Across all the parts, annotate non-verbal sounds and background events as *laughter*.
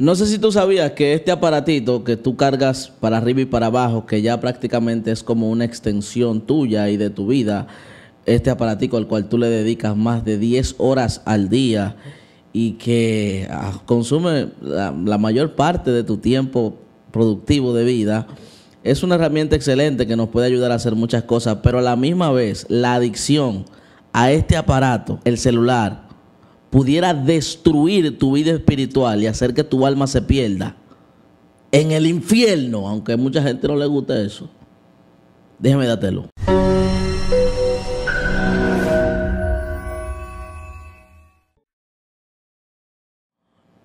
No sé si tú sabías que este aparatito que tú cargas para arriba y para abajo, que ya prácticamente es como una extensión tuya y de tu vida, este aparatito al cual tú le dedicas más de 10 horas al día y que ah, consume la mayor parte de tu tiempo productivo de vida, es una herramienta excelente que nos puede ayudar a hacer muchas cosas, pero a la misma vez la adicción a este aparato, el celular, pudiera destruir tu vida espiritual y hacer que tu alma se pierda en el infierno, aunque a mucha gente no le guste eso. Déjame dátelo.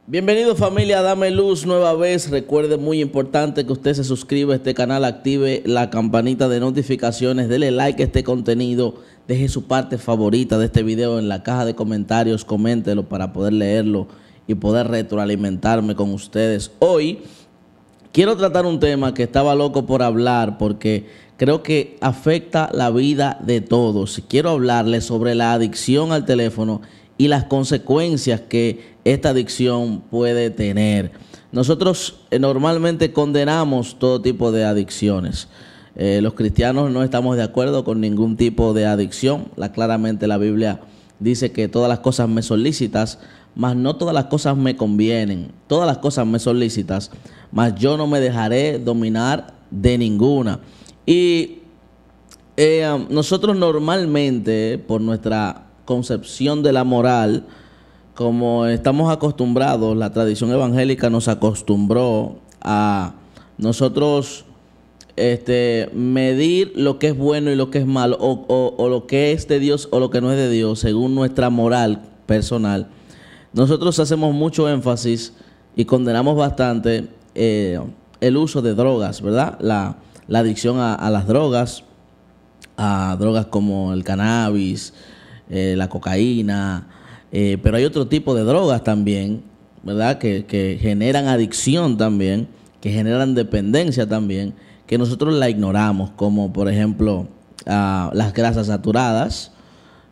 Bienvenido familia, dame luz nueva vez. Recuerde muy importante que usted se suscriba a este canal, active la campanita de notificaciones, dele like a este contenido Deje su parte favorita de este video en la caja de comentarios, coméntelo para poder leerlo y poder retroalimentarme con ustedes. Hoy quiero tratar un tema que estaba loco por hablar porque creo que afecta la vida de todos. Quiero hablarles sobre la adicción al teléfono y las consecuencias que esta adicción puede tener. Nosotros eh, normalmente condenamos todo tipo de adicciones. Eh, los cristianos no estamos de acuerdo con ningún tipo de adicción. La, claramente la Biblia dice que todas las cosas me solicitas, mas no todas las cosas me convienen. Todas las cosas me solicitas, mas yo no me dejaré dominar de ninguna. Y eh, um, nosotros normalmente, por nuestra concepción de la moral, como estamos acostumbrados, la tradición evangélica nos acostumbró a nosotros este, medir lo que es bueno y lo que es malo, o, o, lo que es de Dios o lo que no es de Dios, según nuestra moral personal. Nosotros hacemos mucho énfasis y condenamos bastante eh, el uso de drogas, ¿verdad? La, adicción a, las drogas, a drogas como el cannabis, eh, la cocaína, eh, pero hay otro tipo de drogas también, ¿verdad? Que, que generan adicción también, que generan dependencia también que nosotros la ignoramos, como por ejemplo ah, las grasas saturadas,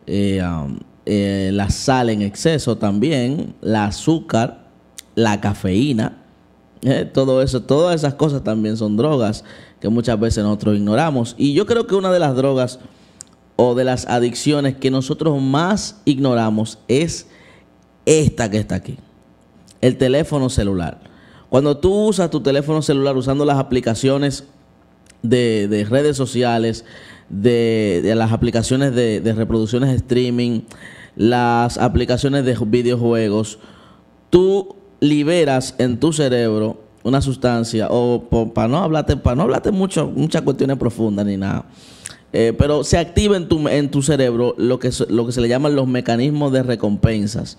eh, um, eh, la sal en exceso también, la azúcar, la cafeína, eh, todo eso, todas esas cosas también son drogas que muchas veces nosotros ignoramos. Y yo creo que una de las drogas o de las adicciones que nosotros más ignoramos es esta que está aquí, el teléfono celular. Cuando tú usas tu teléfono celular usando las aplicaciones de, redes sociales, de, las aplicaciones de, reproducciones streaming, las aplicaciones de videojuegos, tú liberas en tu cerebro una sustancia, o para no hablarte, para no mucho, muchas cuestiones profundas ni nada. Eh, pero se activa en tu, en tu cerebro lo que, lo que se le llaman los mecanismos de recompensas.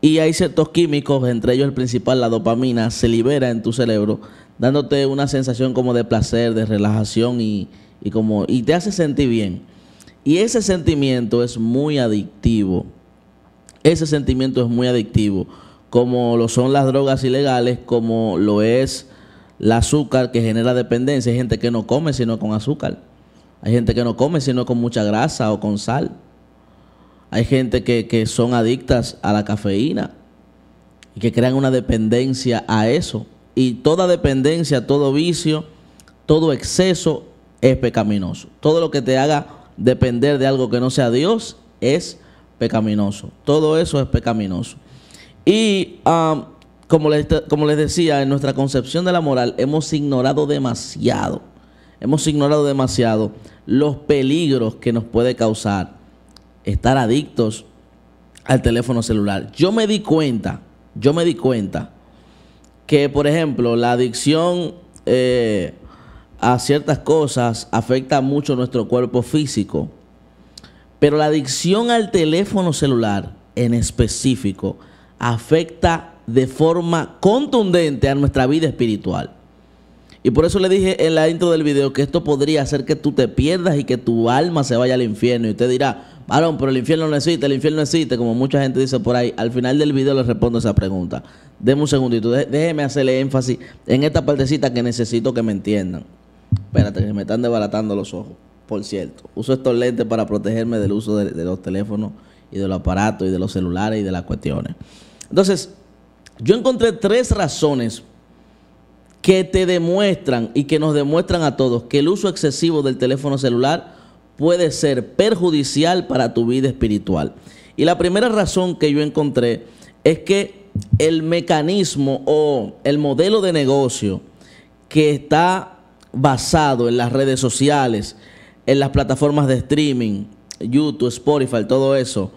Y hay ciertos químicos, entre ellos el principal, la dopamina, se libera en tu cerebro dándote una sensación como de placer, de relajación y, como, y te hace sentir bien. Y ese sentimiento es muy adictivo. Ese sentimiento es muy adictivo, como lo son las drogas ilegales, como lo es el azúcar que genera dependencia. Hay gente que no come sino con azúcar. Hay gente que no come sino con mucha grasa o con sal. Hay gente que, que son adictas a la cafeína y que crean una dependencia a eso y toda dependencia, todo vicio, todo exceso es pecaminoso. Todo lo que te haga depender de algo que no sea Dios es pecaminoso. Todo eso es pecaminoso. Y como, como les decía, en nuestra concepción de la moral hemos ignorado demasiado, hemos ignorado demasiado los peligros que nos puede causar estar adictos al teléfono celular. Yo me di cuenta, yo me di cuenta que, por ejemplo, la adicción eh, a ciertas cosas afecta mucho nuestro cuerpo físico, pero la adicción al teléfono celular en específico afecta de forma contundente a nuestra vida espiritual. Y por eso le dije en la intro del video que esto podría hacer que tú te pierdas y que tu alma se vaya al infierno. Y usted dirá, varón, pero el infierno no existe, el infierno existe, como mucha gente dice por ahí. Al final del video le respondo esa pregunta. Deme un segundito, déjeme hacerle énfasis en esta partecita que necesito que me entiendan. Espérate, que me están desbaratando los ojos, por cierto. Uso estos lentes para protegerme del uso de los teléfonos y de los aparatos y de los celulares y de las cuestiones. Entonces, yo encontré tres razones que te demuestran y que nos demuestran a todos que el uso excesivo del teléfono celular puede ser perjudicial para tu vida espiritual. Y la primera razón que yo encontré es que el mecanismo o el modelo de negocio que está basado en las redes sociales, en las plataformas de streaming, YouTube, Spotify, todo eso,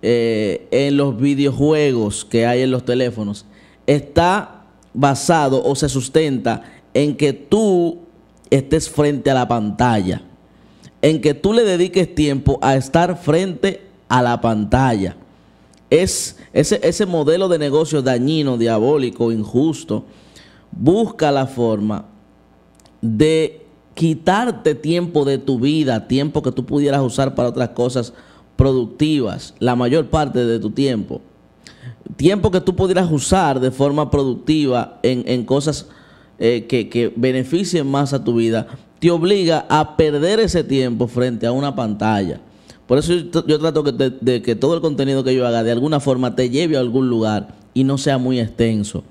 eh, en los videojuegos que hay en los teléfonos, está basado o se sustenta en que tú estés frente a la pantalla en que tú le dediques tiempo a estar frente a la pantalla. Es ese, modelo de negocio dañino, diabólico, injusto, busca la forma de quitarte tiempo de tu vida, tiempo que tú pudieras usar para otras cosas productivas, la mayor parte de tu tiempo. Tiempo que tú pudieras usar de forma productiva en, cosas eh, que, que beneficien más a tu vida, te obliga a perder ese tiempo frente a una pantalla. Por eso yo, trato de que todo el contenido que yo haga de alguna forma te lleve a algún lugar y no sea muy extenso.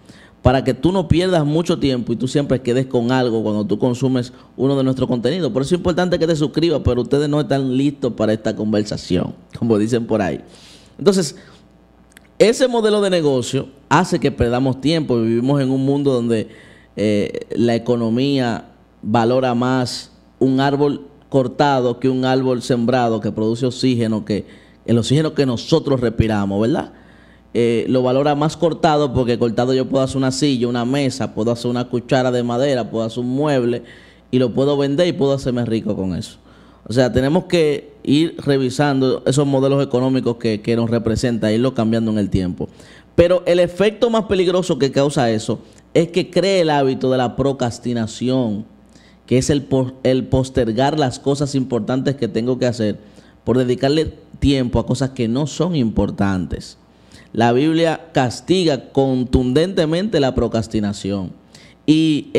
Para que tú no pierdas mucho tiempo y tú siempre quedes con algo cuando tú consumes uno de nuestros contenidos. Por eso es importante que te suscribas, pero ustedes no están listos para esta conversación, *laughs* como dicen por ahí. Entonces, ese modelo de negocio hace que perdamos tiempo. Vivimos en un mundo donde eh, la economía valora más un árbol cortado que un árbol sembrado que produce oxígeno, que el oxígeno que nosotros respiramos, ¿verdad? Eh, lo valora más cortado porque cortado yo puedo hacer una silla, una mesa, puedo hacer una cuchara de madera, puedo hacer un mueble y lo puedo vender y puedo hacerme rico con eso. O sea, tenemos que ir revisando esos modelos económicos que, que nos representa, irlo cambiando en el tiempo. Pero el efecto más peligroso que causa eso es que cree el hábito de la procrastinación que es el, el postergar las cosas importantes que tengo que hacer por dedicarle tiempo a cosas que no son importantes. La Biblia castiga contundentemente la procrastinación y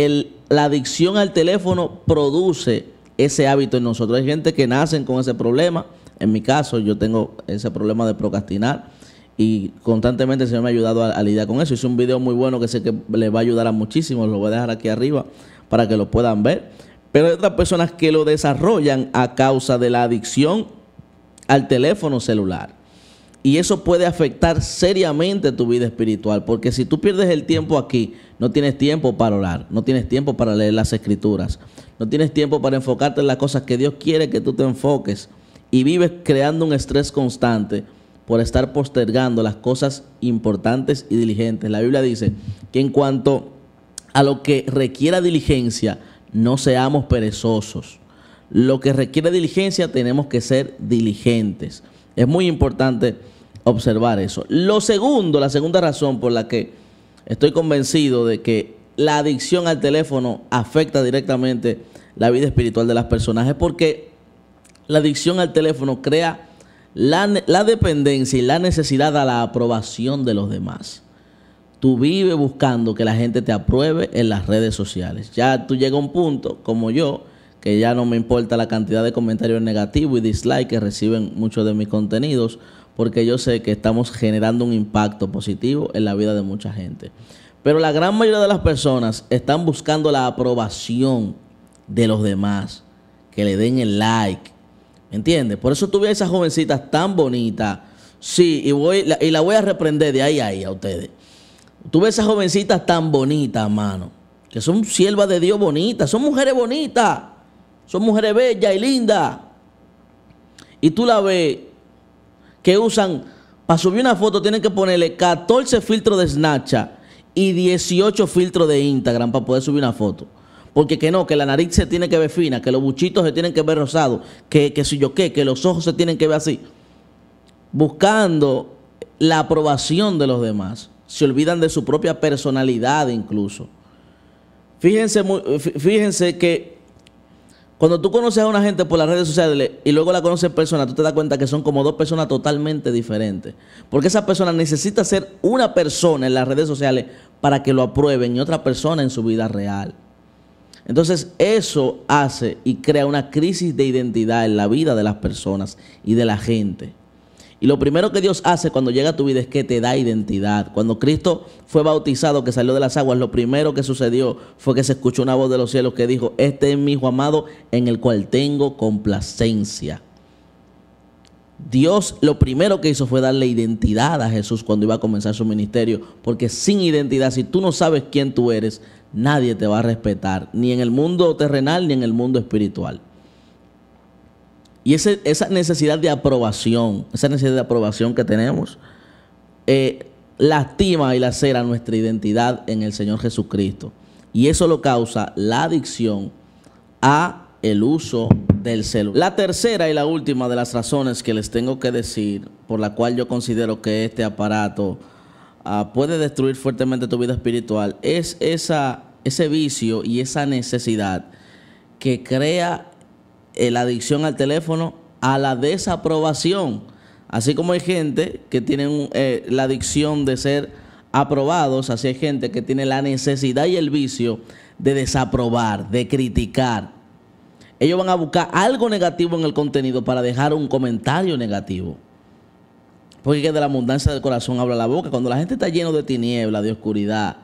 la adicción al teléfono produce ese hábito en nosotros. Hay gente que nacen con ese problema. En mi caso, yo tengo ese problema de procrastinar y constantemente el Señor me ha ayudado a, lidiar con eso. Hice un video muy bueno que sé que le va a ayudar a muchísimos, lo voy a dejar aquí arriba para que lo puedan ver. Pero hay otras personas que lo desarrollan a causa de la adicción al teléfono celular. Y eso puede afectar seriamente tu vida espiritual, porque si tú pierdes el tiempo aquí, no tienes tiempo para orar, no tienes tiempo para leer las escrituras, no tienes tiempo para enfocarte en las cosas que Dios quiere que tú te enfoques y vives creando un estrés constante por estar postergando las cosas importantes y diligentes. La Biblia dice que en cuanto a lo que requiera diligencia, no seamos perezosos. Lo que requiere diligencia, tenemos que ser diligentes. Es muy importante observar eso. Lo segundo, la segunda razón por la que estoy convencido de que la adicción al teléfono afecta directamente la vida espiritual de las personas es porque la adicción al teléfono crea la, dependencia y la necesidad a la aprobación de los demás tú vives buscando que la gente te apruebe en las redes sociales. Ya tú llegas a un punto, como yo, que ya no me importa la cantidad de comentarios negativos y dislikes que reciben muchos de mis contenidos, porque yo sé que estamos generando un impacto positivo en la vida de mucha gente. Pero la gran mayoría de las personas están buscando la aprobación de los demás, que le den el like, ¿Entiendes? Por eso tú a esas jovencitas tan bonitas. Sí, y, la, voy a reprender de ahí a ahí a ustedes. Tú a esas jovencitas tan bonitas, mano. Que son siervas de Dios bonitas. Son mujeres bonitas. Son mujeres bellas y lindas. Y tú la ves que usan, para subir una foto tienen que ponerle 14 filtros de Snapchat y 18 filtros de Instagram para poder subir una foto porque que no, que la nariz se tiene que ver fina, que los buchitos se tienen que ver rosados, que, que si yo qué, que los ojos se tienen que ver así. Buscando la aprobación de los demás. Se olvidan de su propia personalidad incluso. Fíjense, fíjense que cuando tú conoces a una gente por las redes sociales y luego la conoces en persona, tú te das cuenta que son como dos personas totalmente diferentes. Porque esa persona necesita ser una persona en las redes sociales para que lo aprueben y otra persona en su vida real. Entonces eso hace y crea una crisis de identidad en la vida de las personas y de la gente. Y lo primero que Dios hace cuando llega a tu vida es que te da identidad. Cuando Cristo fue bautizado, que salió de las aguas, lo primero que sucedió fue que se escuchó una voz de los cielos que dijo, este es mi hijo amado en el cual tengo complacencia. Dios lo primero que hizo fue darle identidad a Jesús cuando iba a comenzar su ministerio, porque sin identidad, si tú no sabes quién tú eres, nadie te va a respetar, ni en el mundo terrenal ni en el mundo espiritual. Y esa necesidad de aprobación, esa necesidad de aprobación que tenemos, eh, lastima y lacera nuestra identidad en el Señor Jesucristo. Y eso lo causa la adicción a el uso del celular. La tercera y la última de las razones que les tengo que decir por la cual yo considero que este aparato Ah, puede destruir fuertemente tu vida espiritual es esa, ese vicio y esa necesidad que crea eh, la adicción al teléfono a la desaprobación. Así como hay gente que tiene eh, la adicción de ser aprobados, así hay gente que tiene la necesidad y el vicio de desaprobar, de criticar. Ellos van a buscar algo negativo en el contenido para dejar un comentario negativo. Porque de la abundancia del corazón habla la boca. Cuando la gente está lleno de tinieblas, de oscuridad,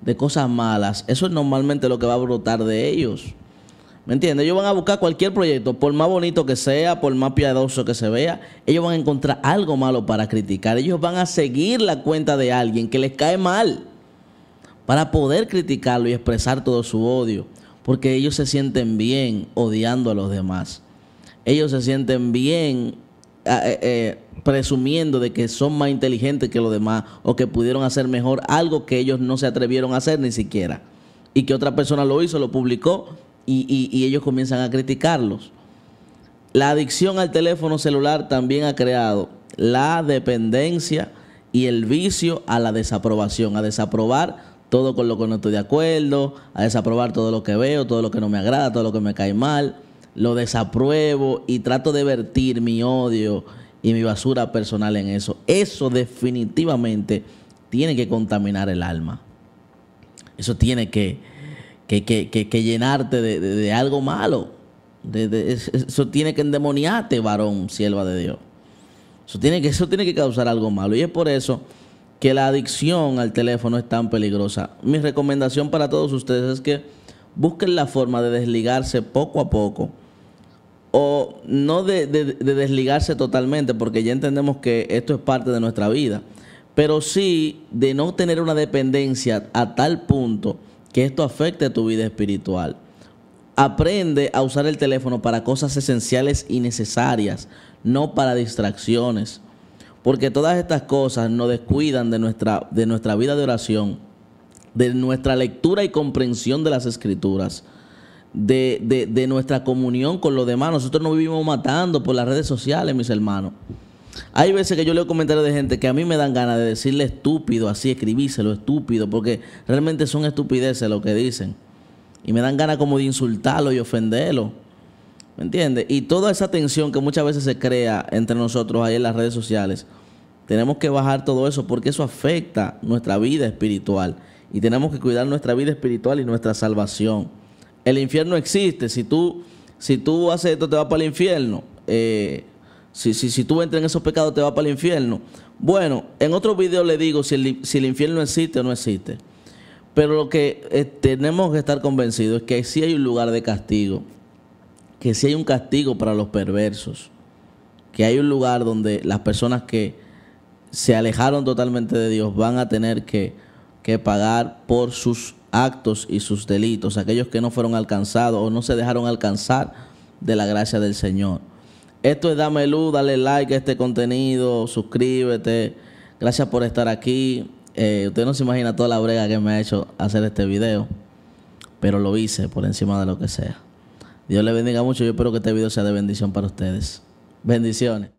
de cosas malas, eso es normalmente lo que va a brotar de ellos. ¿Me entiendes? Ellos van a buscar cualquier proyecto, por más bonito que sea, por más piadoso que se vea, ellos van a encontrar algo malo para criticar. Ellos van a seguir la cuenta de alguien que les cae mal para poder criticarlo y expresar todo su odio. Porque ellos se sienten bien odiando a los demás. Ellos se sienten bien Ah, eh, eh, presumiendo de que son más inteligentes que los demás o que pudieron hacer mejor algo que ellos no se atrevieron a hacer ni siquiera. Y que otra persona lo hizo, lo publicó y, y ellos comienzan a criticarlos. La adicción al teléfono celular también ha creado la dependencia y el vicio a la desaprobación, a desaprobar todo con lo que no estoy de acuerdo, a desaprobar todo lo que veo, todo lo que no me agrada, todo lo que me cae mal lo desapruebo y trato de vertir mi odio y mi basura personal en eso. Eso definitivamente tiene que contaminar el alma. Eso tiene que, llenarte de, algo malo. eso tiene que endemoniarte, varón, sierva de Dios. Eso tiene, que, eso tiene que causar algo malo. Y es por eso que la adicción al teléfono es tan peligrosa. Mi recomendación para todos ustedes es que busquen la forma de desligarse poco a poco o no de, desligarse totalmente, porque ya entendemos que esto es parte de nuestra vida, pero sí de no tener una dependencia a tal punto que esto afecte tu vida espiritual. Aprende a usar el teléfono para cosas esenciales y necesarias, no para distracciones, porque todas estas cosas nos descuidan de nuestra, de nuestra vida de oración, de nuestra lectura y comprensión de las escrituras de, de, de, nuestra comunión con los demás. Nosotros nos vivimos matando por las redes sociales, mis hermanos. Hay veces que yo leo comentarios de gente que a mí me dan ganas de decirle estúpido, así escribíselo, estúpido, porque realmente son estupideces lo que dicen. Y me dan ganas como de insultarlo y ofenderlo. ¿Me entiendes? Y toda esa tensión que muchas veces se crea entre nosotros ahí en las redes sociales, tenemos que bajar todo eso porque eso afecta nuestra vida espiritual. Y tenemos que cuidar nuestra vida espiritual y nuestra salvación. El infierno existe. Si tú, si tú haces esto, te vas para el infierno. Eh, si, si, tú entras en esos pecados, te vas para el infierno. Bueno, en otro video le digo si el, si el infierno existe o no existe. Pero lo que eh, tenemos que estar convencidos es que sí hay un lugar de castigo, que si hay un castigo para los perversos, que hay un lugar donde las personas que se alejaron totalmente de Dios van a tener que, que pagar por sus actos y sus delitos, aquellos que no fueron alcanzados o no se dejaron alcanzar de la gracia del Señor. Esto es Dame Luz, dale like a este contenido, suscríbete. Gracias por estar aquí. Eh, usted no se imagina toda la brega que me ha hecho hacer este video, pero lo hice por encima de lo que sea. Dios le bendiga mucho. Yo espero que este video sea de bendición para ustedes. Bendiciones.